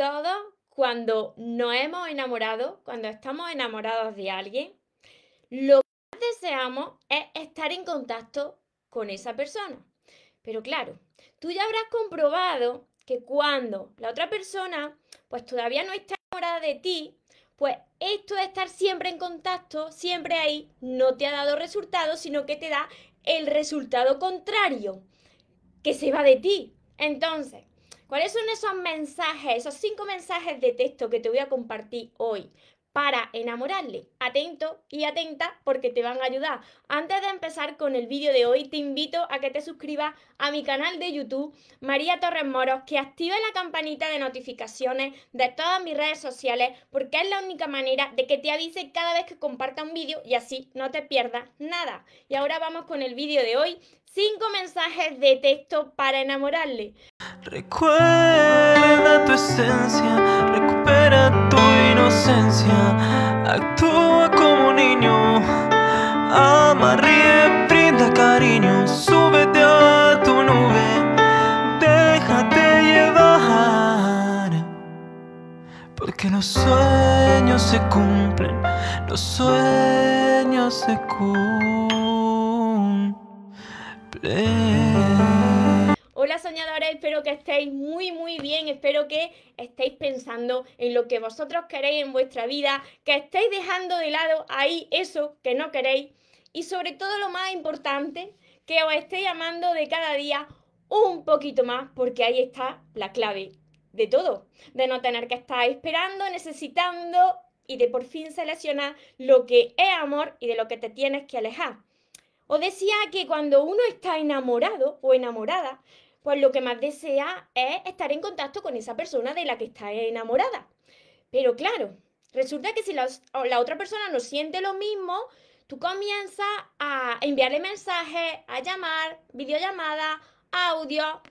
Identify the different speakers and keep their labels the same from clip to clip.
Speaker 1: todos cuando nos hemos enamorado, cuando estamos enamorados de alguien, lo que deseamos es estar en contacto con esa persona. Pero claro, tú ya habrás comprobado que cuando la otra persona pues todavía no está enamorada de ti, pues esto de estar siempre en contacto, siempre ahí, no te ha dado resultado, sino que te da el resultado contrario, que se va de ti. Entonces, ¿Cuáles son esos mensajes, esos cinco mensajes de texto que te voy a compartir hoy? para enamorarle. Atento y atenta porque te van a ayudar. Antes de empezar con el vídeo de hoy, te invito a que te suscribas a mi canal de YouTube, María Torres Moros, que active la campanita de notificaciones de todas mis redes sociales porque es la única manera de que te avise cada vez que comparta un vídeo y así no te pierdas nada. Y ahora vamos con el vídeo de hoy. 5 mensajes de texto para enamorarle.
Speaker 2: Recuerda tu esencia, recupera actúa como niño, ama, ríe, brinda cariño, súbete a tu nube, déjate llevar, porque los sueños se cumplen, los sueños se cumplen
Speaker 1: ahora espero que estéis muy, muy bien, espero que estéis pensando en lo que vosotros queréis en vuestra vida, que estéis dejando de lado ahí eso que no queréis y sobre todo lo más importante, que os estéis amando de cada día un poquito más, porque ahí está la clave de todo, de no tener que estar esperando, necesitando y de por fin seleccionar lo que es amor y de lo que te tienes que alejar. Os decía que cuando uno está enamorado o enamorada, pues lo que más desea es estar en contacto con esa persona de la que está enamorada. Pero claro, resulta que si la, otra persona no siente lo mismo, tú comienzas a enviarle mensajes, a llamar, videollamada, audio,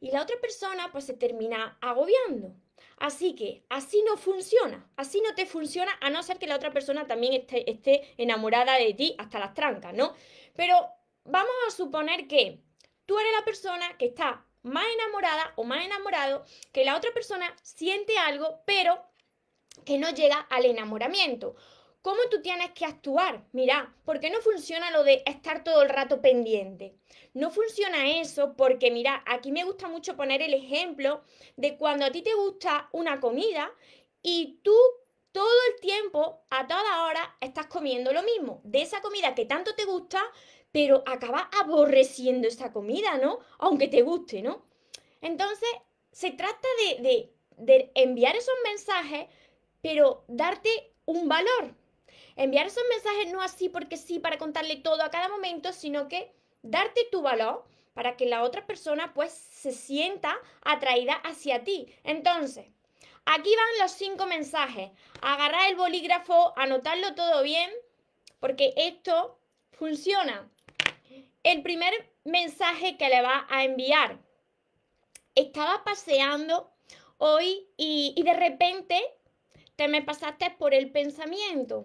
Speaker 1: y la otra persona pues se termina agobiando. Así que así no funciona, así no te funciona a no ser que la otra persona también esté enamorada de ti hasta las trancas, ¿no? Pero vamos a suponer que tú eres la persona que está más enamorada o más enamorado, que la otra persona siente algo, pero que no llega al enamoramiento. ¿Cómo tú tienes que actuar? Mira, porque no funciona lo de estar todo el rato pendiente? No funciona eso porque, mira, aquí me gusta mucho poner el ejemplo de cuando a ti te gusta una comida y tú a toda hora, estás comiendo lo mismo, de esa comida que tanto te gusta, pero acabas aborreciendo esa comida, ¿no? Aunque te guste, ¿no? Entonces, se trata de, de, de enviar esos mensajes, pero darte un valor. Enviar esos mensajes no así porque sí, para contarle todo a cada momento, sino que darte tu valor para que la otra persona pues se sienta atraída hacia ti. Entonces, Aquí van los cinco mensajes. Agarrar el bolígrafo, anotarlo todo bien, porque esto funciona. El primer mensaje que le va a enviar. Estaba paseando hoy y, de repente te me pasaste por el pensamiento.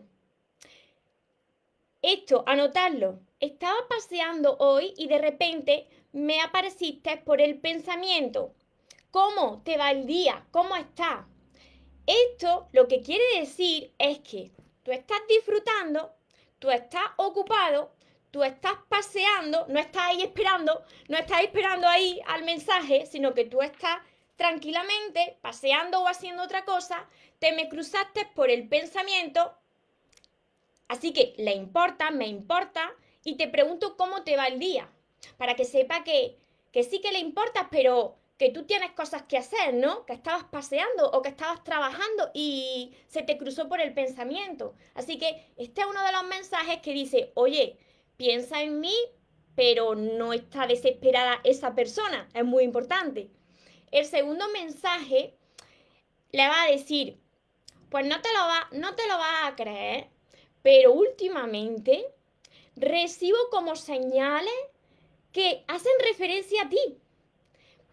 Speaker 1: Esto, anotarlo. Estaba paseando hoy y de repente me apareciste por el pensamiento. ¿Cómo te va el día? ¿Cómo estás? Esto lo que quiere decir es que tú estás disfrutando, tú estás ocupado, tú estás paseando, no estás ahí esperando, no estás esperando ahí al mensaje, sino que tú estás tranquilamente paseando o haciendo otra cosa, te me cruzaste por el pensamiento, así que le importa, me importa, y te pregunto cómo te va el día, para que sepa que, que sí que le importas, pero que tú tienes cosas que hacer, ¿no? Que estabas paseando o que estabas trabajando y se te cruzó por el pensamiento. Así que este es uno de los mensajes que dice, oye, piensa en mí, pero no está desesperada esa persona. Es muy importante. El segundo mensaje le va a decir, pues no te lo va, no te lo vas a creer, pero últimamente recibo como señales que hacen referencia a ti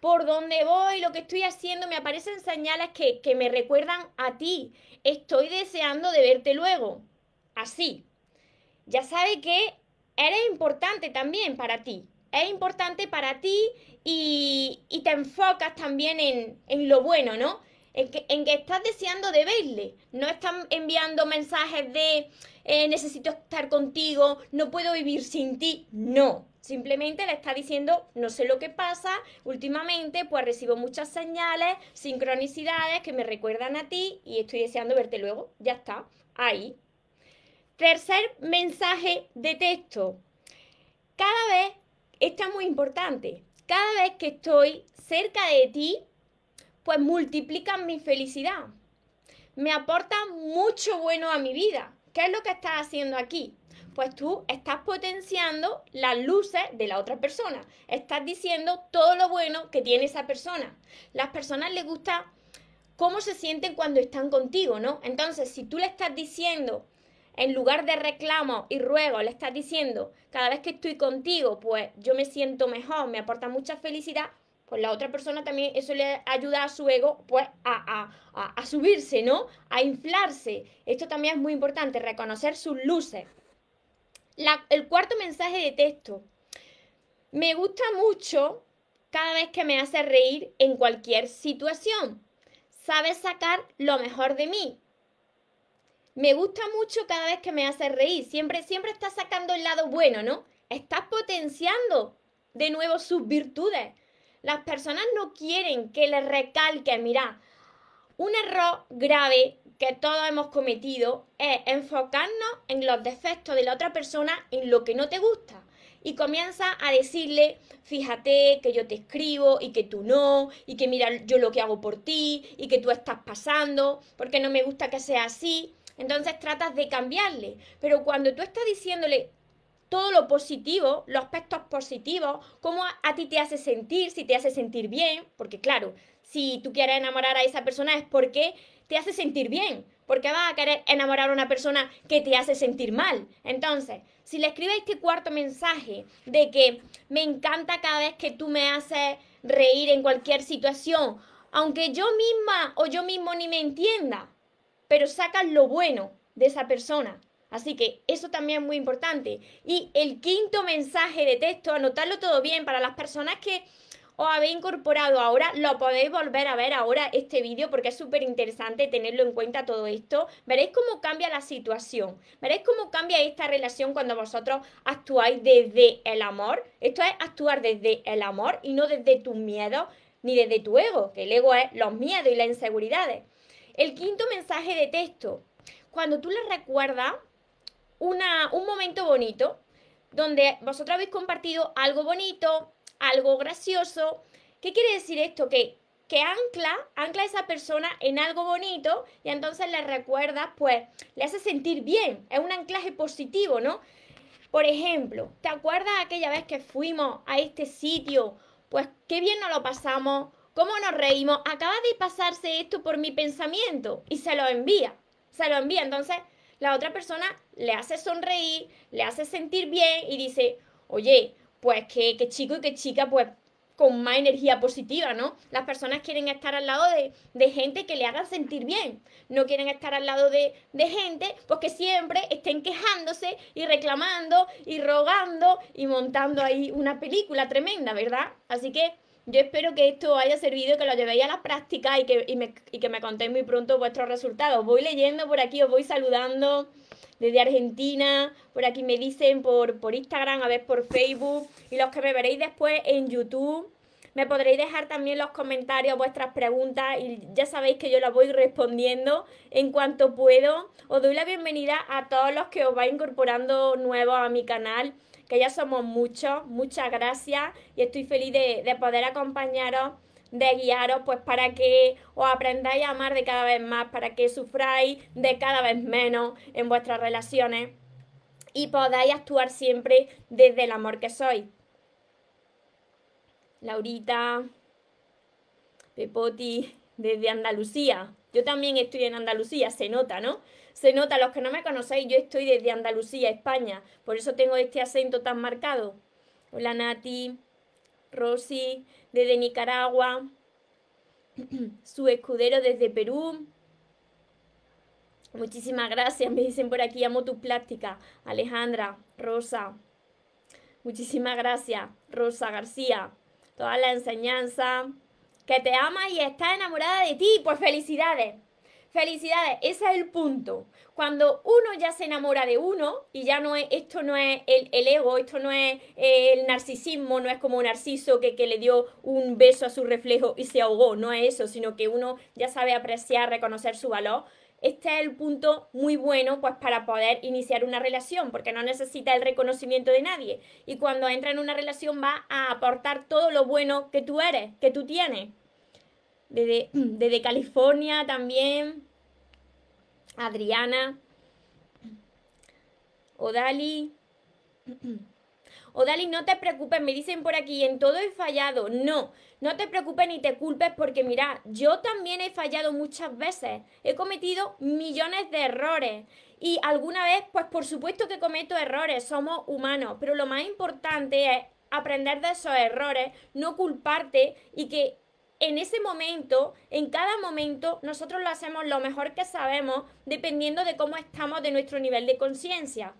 Speaker 1: por donde voy, lo que estoy haciendo, me aparecen señales que, que me recuerdan a ti. Estoy deseando de verte luego. Así. Ya sabe que eres importante también para ti. Es importante para ti y, y te enfocas también en, en lo bueno, ¿no? En que, en que, estás deseando de verle. No están enviando mensajes de eh, necesito estar contigo, no puedo vivir sin ti. No, Simplemente le está diciendo, no sé lo que pasa, últimamente pues recibo muchas señales, sincronicidades que me recuerdan a ti y estoy deseando verte luego. Ya está, ahí. Tercer mensaje de texto. Cada vez, esto es muy importante, cada vez que estoy cerca de ti, pues multiplican mi felicidad. Me aportan mucho bueno a mi vida. ¿Qué es lo que estás haciendo aquí? Pues tú estás potenciando las luces de la otra persona. Estás diciendo todo lo bueno que tiene esa persona. Las personas les gusta cómo se sienten cuando están contigo, ¿no? Entonces, si tú le estás diciendo, en lugar de reclamo y ruego, le estás diciendo, cada vez que estoy contigo, pues yo me siento mejor, me aporta mucha felicidad, pues la otra persona también eso le ayuda a su ego pues a, subirse, ¿no? A inflarse. Esto también es muy importante, reconocer sus luces. el cuarto mensaje de texto. Me gusta mucho cada vez que me hace reír en cualquier situación. Sabe sacar lo mejor de mí. Me gusta mucho cada vez que me hace reír. Siempre, siempre está sacando el lado bueno, ¿no? Estás potenciando de nuevo sus virtudes las personas no quieren que les recalque, mira, un error grave que todos hemos cometido es enfocarnos en los defectos de la otra persona, en lo que no te gusta. Y comienza a decirle, fíjate que yo te escribo y que tú no, y que mira yo lo que hago por ti, y que tú estás pasando, porque no me gusta que sea así. Entonces tratas de cambiarle. Pero cuando tú estás diciéndole, todo lo positivo, los aspectos positivos, cómo a, ti te hace sentir, si te hace sentir bien, porque claro, si tú quieres enamorar a esa persona es porque te hace sentir bien, porque vas a querer enamorar a una persona que te hace sentir mal. Entonces, si le escribes este cuarto mensaje de que me encanta cada vez que tú me haces reír en cualquier situación, aunque yo misma o yo mismo ni me entienda, pero sacas lo bueno de esa persona, Así que eso también es muy importante. Y el quinto mensaje de texto, anotarlo todo bien para las personas que os habéis incorporado ahora, lo podéis volver a ver ahora este vídeo porque es súper interesante tenerlo en cuenta todo esto. Veréis cómo cambia la situación, veréis cómo cambia esta relación cuando vosotros actuáis desde el amor. Esto es actuar desde el amor y no desde tus miedos ni desde tu ego, que el ego es los miedos y las inseguridades. El quinto mensaje de texto, cuando tú le recuerdas un momento bonito donde vosotros habéis compartido algo bonito, algo gracioso. ¿Qué quiere decir esto? Que, que ancla, ancla a esa persona en algo bonito y entonces le recuerdas, pues, le hace sentir bien. Es un anclaje positivo, ¿no? Por ejemplo, ¿te acuerdas aquella vez que fuimos a este sitio? Pues qué bien nos lo pasamos, cómo nos reímos. Acaba de pasarse esto por mi pensamiento y se lo envía, se lo envía. Entonces, la otra persona le hace sonreír, le hace sentir bien y dice, oye, pues que, chico y que chica, pues con más energía positiva, ¿no? Las personas quieren estar al lado de, gente que le haga sentir bien. No quieren estar al lado de, de gente pues, que siempre estén quejándose y reclamando y rogando y montando ahí una película tremenda, ¿verdad? Así que yo espero que esto haya servido, que lo llevéis a la práctica y que, me, contéis muy pronto vuestros resultados. Voy leyendo por aquí, os voy saludando desde Argentina, por aquí me dicen por, por Instagram, a ver por Facebook y los que me veréis después en YouTube me podréis dejar también los comentarios, vuestras preguntas y ya sabéis que yo las voy respondiendo en cuanto puedo. Os doy la bienvenida a todos los que os vais incorporando nuevos a mi canal, que ya somos muchos. Muchas gracias y estoy feliz de, de poder acompañaros de guiaros pues para que os aprendáis a amar de cada vez más, para que sufráis de cada vez menos en vuestras relaciones y podáis actuar siempre desde el amor que sois. Laurita, Pepoti, desde Andalucía. Yo también estoy en Andalucía, se nota, ¿no? Se nota, los que no me conocéis, yo estoy desde Andalucía, España. Por eso tengo este acento tan marcado. Hola Nati, Rosy, desde Nicaragua, su escudero desde Perú. Muchísimas gracias, me dicen por aquí, amo tu plástica. Alejandra, Rosa, muchísimas gracias, Rosa García toda la enseñanza, que te ama y está enamorada de ti, pues felicidades. Felicidades, ese es el punto. Cuando uno ya se enamora de uno, y ya no es, esto no es el, ego, esto no es eh, el narcisismo, no es como un narciso que, que le dio un beso a su reflejo y se ahogó, no es eso, sino que uno ya sabe apreciar, reconocer su valor este es el punto muy bueno pues para poder iniciar una relación, porque no necesita el reconocimiento de nadie. Y cuando entra en una relación va a aportar todo lo bueno que tú eres, que tú tienes. Desde, desde California también, Adriana, Odali. O no te preocupes, me dicen por aquí, en todo he fallado. No, no te preocupes ni te culpes porque mira, yo también he fallado muchas veces. He cometido millones de errores. Y alguna vez, pues por supuesto que cometo errores, somos humanos, pero lo más importante es aprender de esos errores, no culparte y que en ese momento, en cada momento, nosotros lo hacemos lo mejor que sabemos, dependiendo de cómo estamos de nuestro nivel de conciencia.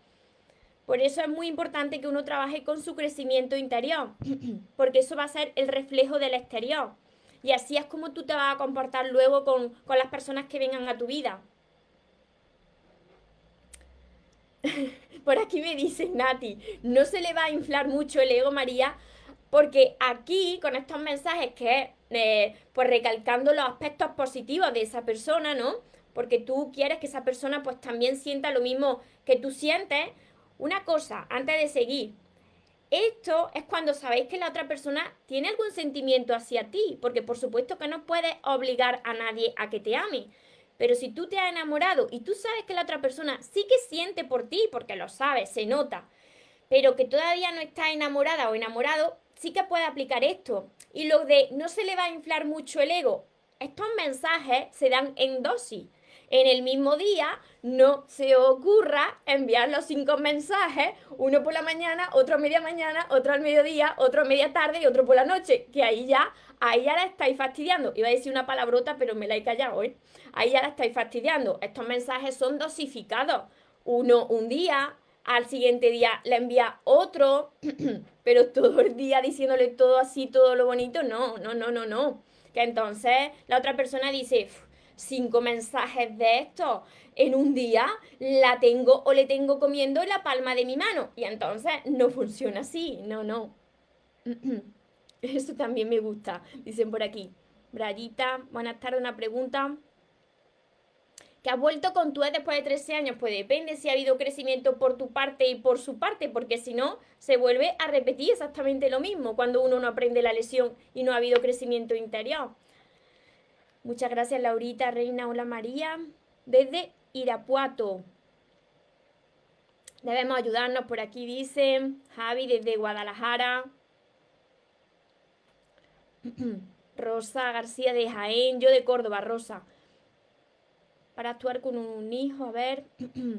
Speaker 1: Por eso es muy importante que uno trabaje con su crecimiento interior, porque eso va a ser el reflejo del exterior. Y así es como tú te vas a comportar luego con, las personas que vengan a tu vida. Por aquí me dice Nati, no se le va a inflar mucho el ego, María, porque aquí con estos mensajes que eh, pues recalcando los aspectos positivos de esa persona, ¿no? Porque tú quieres que esa persona pues también sienta lo mismo que tú sientes, una cosa, antes de seguir, esto es cuando sabéis que la otra persona tiene algún sentimiento hacia ti, porque por supuesto que no puedes obligar a nadie a que te ame. Pero si tú te has enamorado y tú sabes que la otra persona sí que siente por ti, porque lo sabes, se nota, pero que todavía no está enamorada o enamorado, sí que puede aplicar esto. Y lo de no se le va a inflar mucho el ego, estos mensajes se dan en dosis en el mismo día no se ocurra enviar los cinco mensajes, uno por la mañana, otro a media mañana, otro al mediodía, otro a media tarde y otro por la noche, que ahí ya, ahí ya la estáis fastidiando. Iba a decir una palabrota, pero me la he callado, hoy. ¿eh? Ahí ya la estáis fastidiando. Estos mensajes son dosificados. Uno un día, al siguiente día le envía otro, pero todo el día diciéndole todo así, todo lo bonito, no, no, no, no, no. Que entonces la otra persona dice, cinco mensajes de esto en un día, la tengo o le tengo comiendo en la palma de mi mano. Y entonces no funciona así, no, no. Eso también me gusta, dicen por aquí. Brayita, buenas tardes, una pregunta. ¿Que has vuelto con tu después de 13 años? Pues depende si ha habido crecimiento por tu parte y por su parte, porque si no, se vuelve a repetir exactamente lo mismo cuando uno no aprende la lesión y no ha habido crecimiento interior. Muchas gracias, Laurita, Reina, hola María. Desde Irapuato. Debemos ayudarnos por aquí, dice Javi, desde Guadalajara. Rosa García de Jaén, yo de Córdoba, Rosa. Para actuar con un hijo, a ver.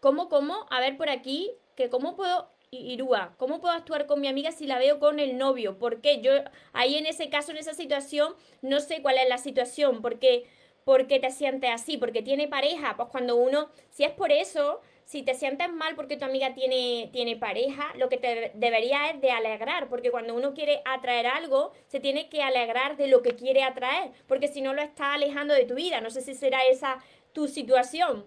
Speaker 1: ¿Cómo, cómo? A ver por aquí, que cómo puedo Irúa, ¿cómo puedo actuar con mi amiga si la veo con el novio? Porque Yo ahí en ese caso, en esa situación, no sé cuál es la situación, porque porque te sientes así, porque tiene pareja, pues cuando uno, si es por eso, si te sientes mal porque tu amiga tiene, tiene pareja, lo que te debería es de alegrar, porque cuando uno quiere atraer algo, se tiene que alegrar de lo que quiere atraer, porque si no lo está alejando de tu vida, no sé si será esa tu situación.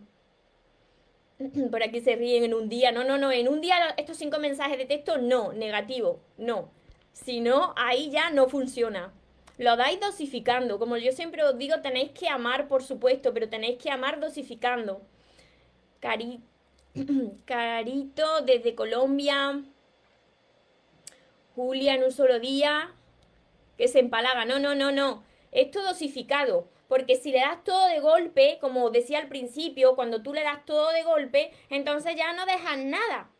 Speaker 1: por aquí se ríen en un día. No, no, no, en un día estos cinco mensajes de texto, no, negativo, no. Si no, ahí ya no funciona. Lo dais dosificando. Como yo siempre os digo, tenéis que amar, por supuesto, pero tenéis que amar dosificando. Carito desde Colombia. Julia en un solo día. Que se empalaga. No, no, no, no. Esto dosificado porque si le das todo de golpe, como decía al principio, cuando tú le das todo de golpe, entonces ya no dejas nada.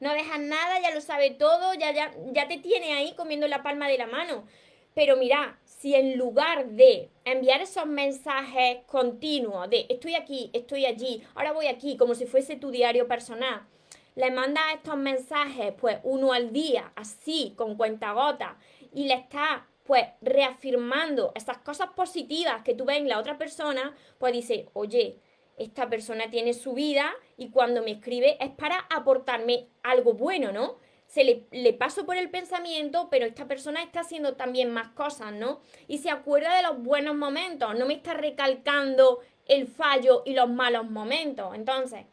Speaker 1: No dejas nada, ya lo sabe todo, ya, ya, te tiene ahí comiendo la palma de la mano. Pero mira, si en lugar de enviar esos mensajes continuos de estoy aquí, estoy allí, ahora voy aquí, como si fuese tu diario personal, le mandas estos mensajes pues uno al día, así, con cuenta gota, y le está pues reafirmando esas cosas positivas que tú ves en la otra persona, pues dice, oye, esta persona tiene su vida y cuando me escribe es para aportarme algo bueno, ¿no? Se le, le, paso por el pensamiento, pero esta persona está haciendo también más cosas, ¿no? Y se acuerda de los buenos momentos, no me está recalcando el fallo y los malos momentos. Entonces,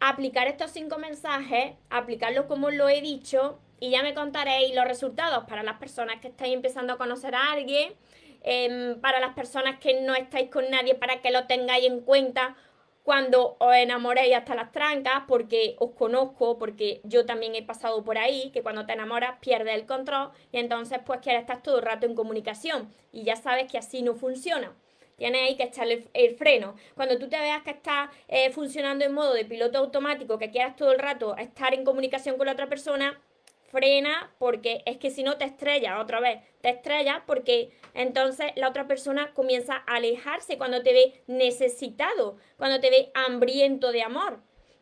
Speaker 1: aplicar estos cinco mensajes, aplicarlos como lo he dicho, y ya me contaréis los resultados para las personas que estáis empezando a conocer a alguien, em, para las personas que no estáis con nadie, para que lo tengáis en cuenta cuando os enamoréis hasta las trancas, porque os conozco, porque yo también he pasado por ahí, que cuando te enamoras pierdes el control y entonces pues quieres estar todo el rato en comunicación y ya sabes que así no funciona. Tienes ahí que echarle el, freno. Cuando tú te veas que estás eh, funcionando en modo de piloto automático, que quieras todo el rato estar en comunicación con la otra persona, frena porque es que si no te estrella otra vez, te estrella porque entonces la otra persona comienza a alejarse cuando te ve necesitado, cuando te ve hambriento de amor.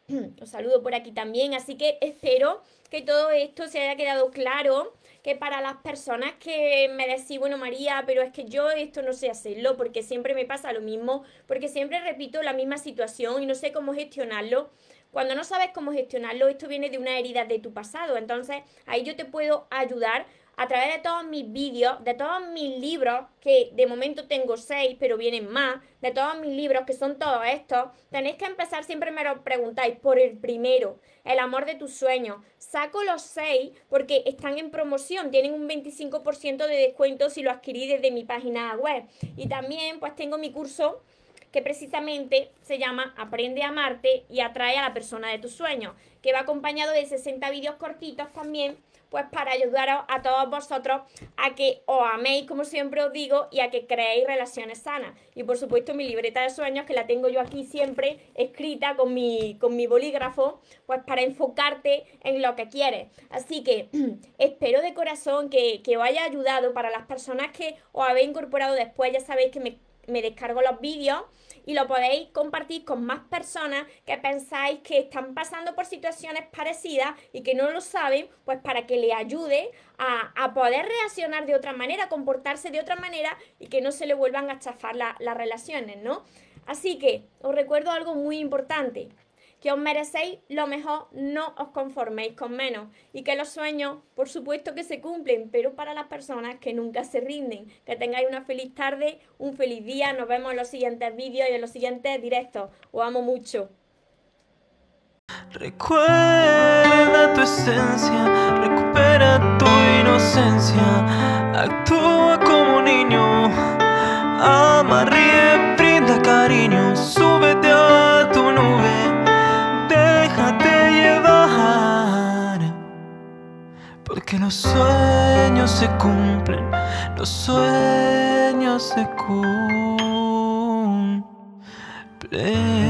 Speaker 1: los saludo por aquí también, así que espero que todo esto se haya quedado claro, que para las personas que me decís, bueno María, pero es que yo esto no sé hacerlo porque siempre me pasa lo mismo, porque siempre repito la misma situación y no sé cómo gestionarlo, cuando no sabes cómo gestionarlo, esto viene de una herida de tu pasado. Entonces, ahí yo te puedo ayudar a través de todos mis vídeos, de todos mis libros, que de momento tengo seis, pero vienen más, de todos mis libros, que son todos estos, tenéis que empezar, siempre me lo preguntáis, por el primero, el amor de tus sueños. Saco los seis porque están en promoción, tienen un 25% de descuento si lo adquirís desde mi página web. Y también pues tengo mi curso que precisamente se llama Aprende a amarte y atrae a la persona de tus sueños, que va acompañado de 60 vídeos cortitos también, pues para ayudaros a todos vosotros a que os améis, como siempre os digo, y a que creéis relaciones sanas. Y por supuesto mi libreta de sueños, que la tengo yo aquí siempre escrita con mi, con mi bolígrafo, pues para enfocarte en lo que quieres. Así que espero de corazón que, que os haya ayudado para las personas que os habéis incorporado después, ya sabéis que me me descargo los vídeos y lo podéis compartir con más personas que pensáis que están pasando por situaciones parecidas y que no lo saben, pues para que le ayude a, poder reaccionar de otra manera, comportarse de otra manera y que no se le vuelvan a chafar las relaciones, ¿no? Así que os recuerdo algo muy importante que os merecéis lo mejor, no os conforméis con menos y que los sueños, por supuesto que se cumplen, pero para las personas que nunca se rinden. Que tengáis una feliz tarde, un feliz día, nos vemos en los siguientes vídeos y en los siguientes directos. Os amo mucho.
Speaker 2: Recuerda tu esencia, recupera tu inocencia, actúa como niño, ama, ríe, brinda cariño, súbete a tu nube. que los sueños se cumplen, los sueños se cumplen.